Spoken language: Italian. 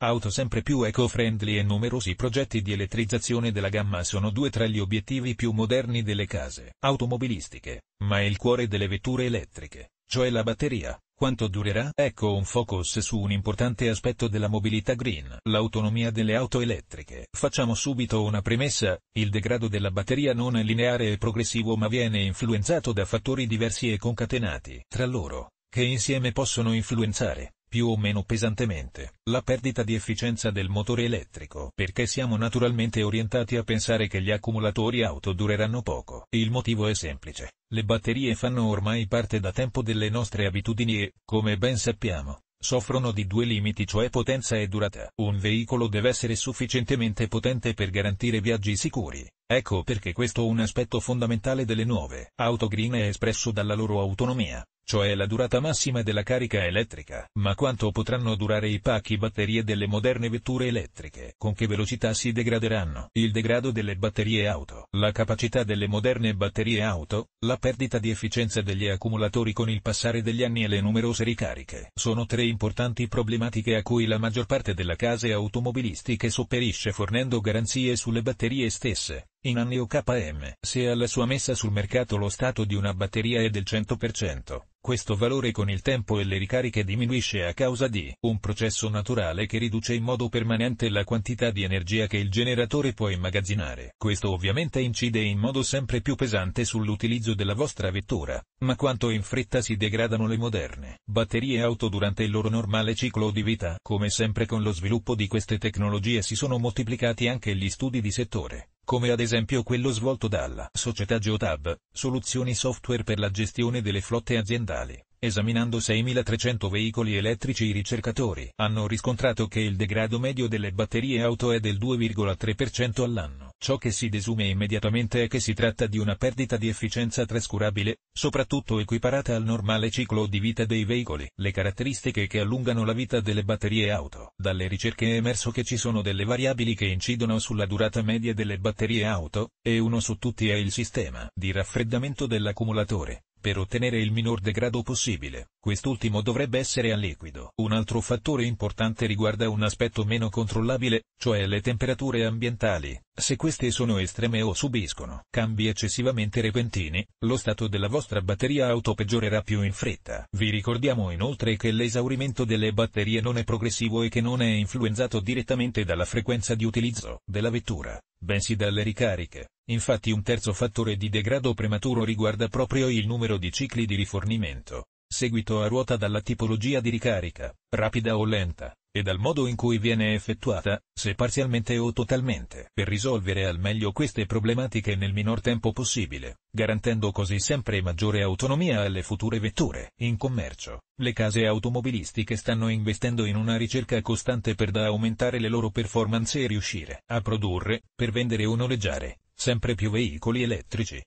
Auto sempre più eco-friendly e numerosi progetti di elettrizzazione della gamma sono due tra gli obiettivi più moderni delle case automobilistiche, ma il cuore delle vetture elettriche, cioè la batteria, quanto durerà? Ecco un focus su un importante aspetto della mobilità green, l'autonomia delle auto elettriche. Facciamo subito una premessa, il degrado della batteria non è lineare e progressivo ma viene influenzato da fattori diversi e concatenati tra loro, che insieme possono influenzare più o meno pesantemente, la perdita di efficienza del motore elettrico, perché siamo naturalmente orientati a pensare che gli accumulatori auto dureranno poco. Il motivo è semplice, le batterie fanno ormai parte da tempo delle nostre abitudini e, come ben sappiamo, soffrono di due limiti cioè potenza e durata. Un veicolo deve essere sufficientemente potente per garantire viaggi sicuri. Ecco perché questo è un aspetto fondamentale delle nuove auto green è espresso dalla loro autonomia, cioè la durata massima della carica elettrica, ma quanto potranno durare i pacchi batterie delle moderne vetture elettriche, con che velocità si degraderanno, il degrado delle batterie auto, la capacità delle moderne batterie auto, la perdita di efficienza degli accumulatori con il passare degli anni e le numerose ricariche, sono tre importanti problematiche a cui la maggior parte della case automobilistiche sopperisce fornendo garanzie sulle batterie stesse. In anni OKM, se alla sua messa sul mercato lo stato di una batteria è del 100%, questo valore con il tempo e le ricariche diminuisce a causa di un processo naturale che riduce in modo permanente la quantità di energia che il generatore può immagazzinare. Questo ovviamente incide in modo sempre più pesante sull'utilizzo della vostra vettura, ma quanto in fretta si degradano le moderne batterie auto durante il loro normale ciclo di vita. Come sempre con lo sviluppo di queste tecnologie si sono moltiplicati anche gli studi di settore come ad esempio quello svolto dalla società Geotab, soluzioni software per la gestione delle flotte aziendali. Esaminando 6.300 veicoli elettrici i ricercatori hanno riscontrato che il degrado medio delle batterie auto è del 2,3% all'anno. Ciò che si desume immediatamente è che si tratta di una perdita di efficienza trascurabile, soprattutto equiparata al normale ciclo di vita dei veicoli. Le caratteristiche che allungano la vita delle batterie auto. Dalle ricerche è emerso che ci sono delle variabili che incidono sulla durata media delle batterie auto, e uno su tutti è il sistema di raffreddamento dell'accumulatore per ottenere il minor degrado possibile. Quest'ultimo dovrebbe essere a liquido. Un altro fattore importante riguarda un aspetto meno controllabile, cioè le temperature ambientali. Se queste sono estreme o subiscono cambi eccessivamente repentini, lo stato della vostra batteria auto peggiorerà più in fretta. Vi ricordiamo inoltre che l'esaurimento delle batterie non è progressivo e che non è influenzato direttamente dalla frequenza di utilizzo della vettura bensì dalle ricariche. Infatti un terzo fattore di degrado prematuro riguarda proprio il numero di cicli di rifornimento, seguito a ruota dalla tipologia di ricarica, rapida o lenta, e dal modo in cui viene effettuata, se parzialmente o totalmente, per risolvere al meglio queste problematiche nel minor tempo possibile, garantendo così sempre maggiore autonomia alle future vetture. In commercio, le case automobilistiche stanno investendo in una ricerca costante per da aumentare le loro performance e riuscire a produrre, per vendere o noleggiare, sempre più veicoli elettrici.